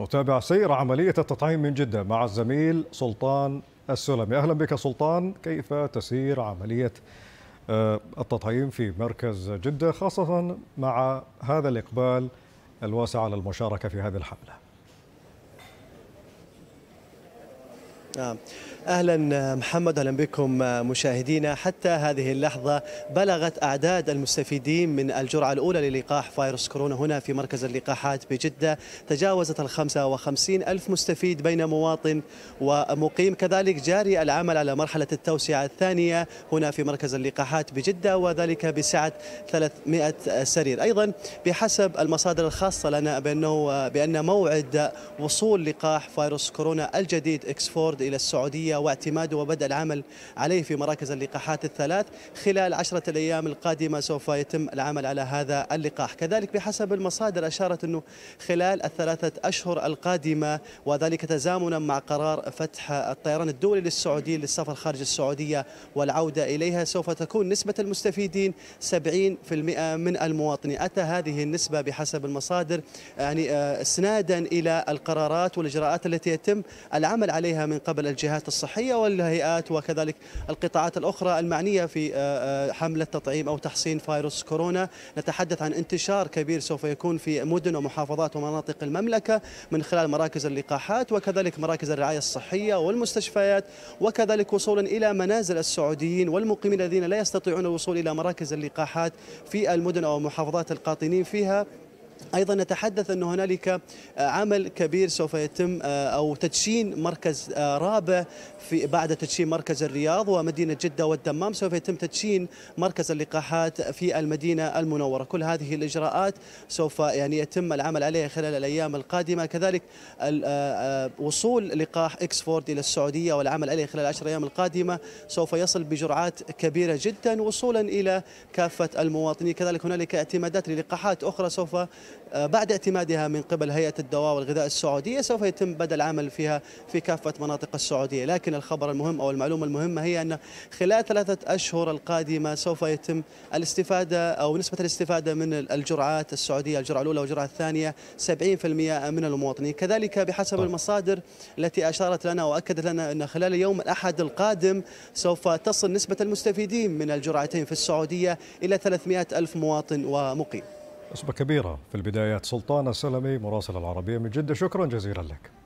نتابع سير عملية التطعيم من جدة مع الزميل سلطان السلمي أهلا بك سلطان كيف تسير عملية آه، التطعيم في مركز جدة خاصة مع هذا الإقبال الواسع على المشاركة في هذه الحملة نعم اهلا محمد اهلا بكم مشاهدينا حتى هذه اللحظه بلغت اعداد المستفيدين من الجرعه الاولى للقاح فيروس كورونا هنا في مركز اللقاحات بجده تجاوزت ال 55 الف مستفيد بين مواطن ومقيم كذلك جاري العمل على مرحله التوسعه الثانيه هنا في مركز اللقاحات بجده وذلك بسعه 300 سرير ايضا بحسب المصادر الخاصه لنا بانه بان موعد وصول لقاح فيروس كورونا الجديد اكسفورد إلى السعودية واعتماده وبدء العمل عليه في مراكز اللقاحات الثلاث خلال عشرة الأيام القادمة سوف يتم العمل على هذا اللقاح كذلك بحسب المصادر أشارت أنه خلال الثلاثة أشهر القادمة وذلك تزامنا مع قرار فتح الطيران الدولي للسعودية للسفر خارج السعودية والعودة إليها سوف تكون نسبة المستفيدين 70% من المواطنين أتى هذه النسبة بحسب المصادر يعني آه، استنادا إلى القرارات والإجراءات التي يتم العمل عليها من قبل قبل الجهات الصحية والهيئات وكذلك القطاعات الأخرى المعنية في آه، آه، حملة تطعيم أو تحصين فيروس كورونا نتحدث عن انتشار كبير سوف يكون في مدن ومحافظات ومناطق المملكة من خلال مراكز اللقاحات وكذلك مراكز الرعاية الصحية والمستشفيات وكذلك وصولا إلى منازل السعوديين والمقيمين الذين لا يستطيعون الوصول إلى مراكز اللقاحات في المدن أو محافظات القاطنين فيها ايضا نتحدث ان هنالك آه، عمل كبير سوف يتم آه، او تدشين مركز آه، رابع في بعد تدشين مركز الرياض ومدينه جده والدمام سوف يتم تدشين مركز اللقاحات في المدينه المنوره، كل هذه الاجراءات سوف يعني يتم العمل عليها خلال الايام القادمه، كذلك وصول لقاح اكسفورد الى السعوديه والعمل عليه خلال العشر ايام القادمه سوف يصل بجرعات كبيره جدا وصولا الى كافه المواطنين، كذلك هنالك اعتمادات للقاحات اخرى سوف آه، بعد اعتمادها من قبل هيئة الدواء والغذاء السعودية سوف يتم بدأ العمل فيها في كافة مناطق السعودية لكن الخبر المهم أو المعلومة المهمة هي أن خلال ثلاثة أشهر القادمة سوف يتم الاستفادة أو نسبة الاستفادة من الجرعات السعودية الجرعة الأولى والجرعة الثانية 70% من المواطنين كذلك بحسب طيب. المصادر التي أشارت لنا وأكدت لنا أن خلال يوم الأحد القادم سوف تصل نسبة المستفيدين من الجرعتين في السعودية إلى 300 ألف مواطن ومقيم نسبة كبيرة في البدايات سلطان السلمي مراسل العربية من جدة شكرا جزيلا لك